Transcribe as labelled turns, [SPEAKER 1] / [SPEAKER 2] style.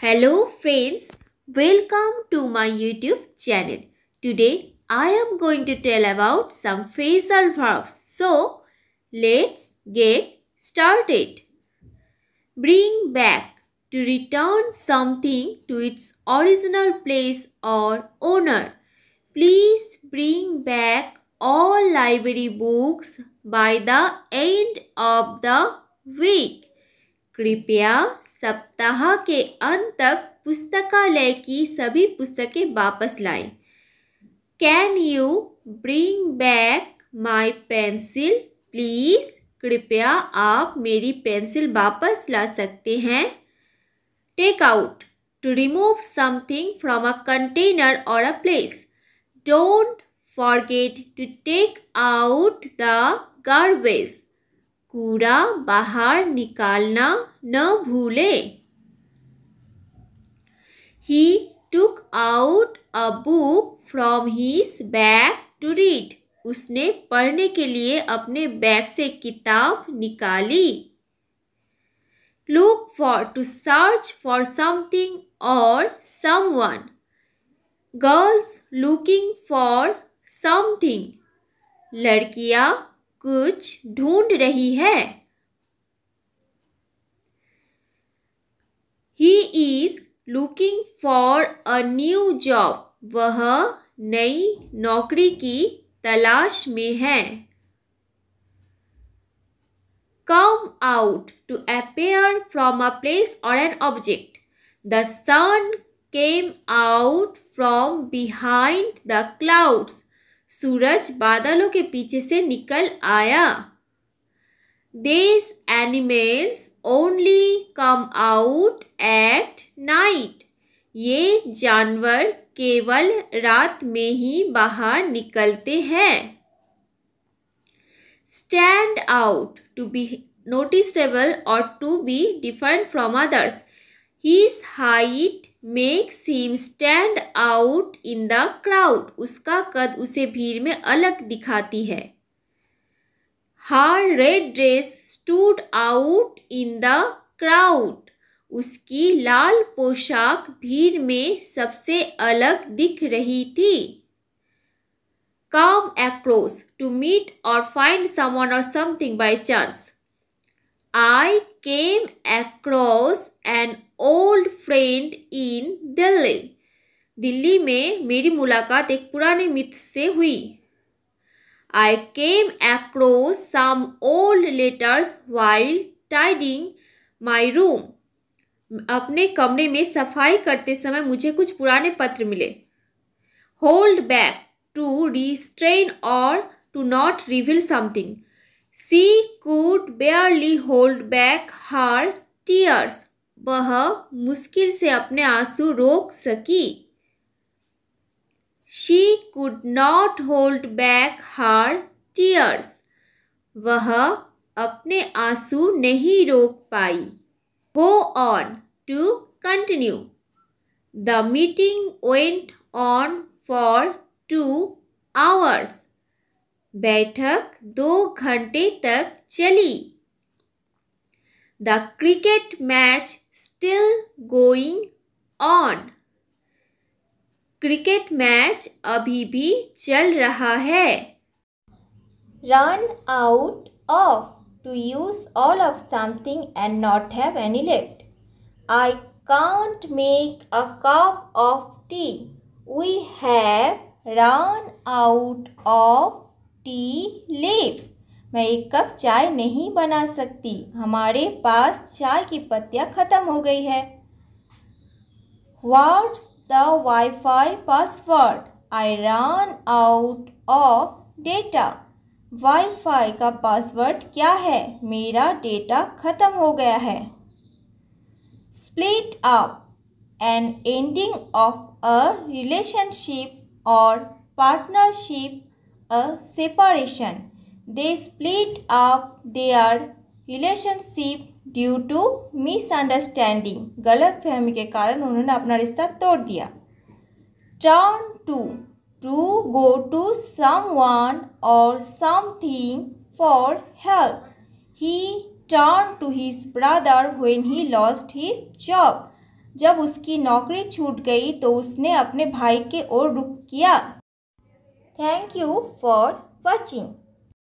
[SPEAKER 1] Hello friends, welcome to my YouTube channel. Today I am going to tell about some phrasal verbs. So let's get started. Bring back to return something to its original place or owner. Please bring back all library books by the end of the week. कृपया सप्ताह के अंत तक पुस्तकालय की सभी पुस्तकें वापस लाएं। Can you bring back my pencil please कृपया आप मेरी पेंसिल वापस ला सकते हैं take out to remove something from a container or a place don't forget to take out the garbage कूड़ा बाहर निकालना न भूले he took out a book from his bag to read उसने पढ़ने के लिए अपने बैग से किताब निकाली look for to search for something or some one girls looking for something लड़कियाँ कुछ ढूंढ रही है he is looking for a new job वह नई नौकरी की तलाश में है come out to appear from a place or an object. The sun came out from behind the clouds सूरज बादलों के पीछे से निकल आया these animals only come out at night ये जानवर केवल रात में ही बाहर निकलते हैं stand out to be noticeable or to be different from others his height make seem stand out in the crowd उसका कद उसे भीड़ में अलग दिखाती है her red dress stood out in the crowd उसकी लाल पोशाक भीड़ में सबसे अलग दिख रही थी come across to meet or find someone or something by chance I came across an old friend in Delhi Delhi में मेरी मुलाकात एक पुराने मित्र से हुई I came across some old letters while tidying my room अपने कमरे में सफाई करते समय मुझे कुछ पुराने पत्र मिले hold back to restrain or to not reveal something she could barely hold back her tears वह मुश्किल से अपने आंसू रोक सकी she could not hold back her tears वह अपने आंसू नहीं रोक पाई go on to continue the meeting went on for two hours बैठक दो घंटे तक चली The cricket match still going on. Cricket match अभी भी चल रहा है. Run out of to use all of something and not have any left. I can't make a cup of tea. We have run out of tea leaves. मैं एक cup चाय नहीं बना सकती हमारे पास चाय की पत्तियाँ ख़त्म हो गई है what's the wifi password I run out of data wifi का पासवर्ड क्या है मेरा डेटा ख़त्म हो गया है split up an ending of a relationship और partnership a separation they split up their relationship due to misunderstanding गलत फहमी के कारण उन्होंने अपना रिश्ता तोड़ दिया turn to to go to someone or thing for help he turn to his brother when he lost his job जब उसकी नौकरी छूट गई तो उसने अपने भाई के ओर रुख किया थैंक यू फॉर वॉचिंग